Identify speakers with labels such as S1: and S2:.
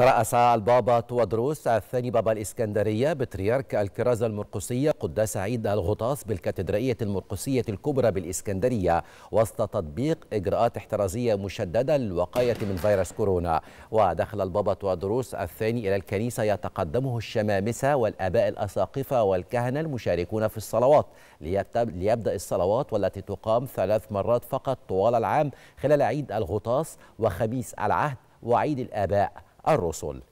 S1: ترأس البابا تودروس الثاني بابا الإسكندرية بطريرك الكرازة المرقسية قداس عيد الغطاس بالكاتدرائية المرقسية الكبرى بالإسكندرية وسط تطبيق إجراءات احترازية مشددة للوقاية من فيروس كورونا ودخل البابا تودروس الثاني إلى الكنيسة يتقدمه الشمامسة والآباء الأساقفة والكهنة المشاركون في الصلوات ليبدأ الصلوات والتي تقام ثلاث مرات فقط طوال العام خلال عيد الغطاس وخميس العهد وعيد الآباء الرسل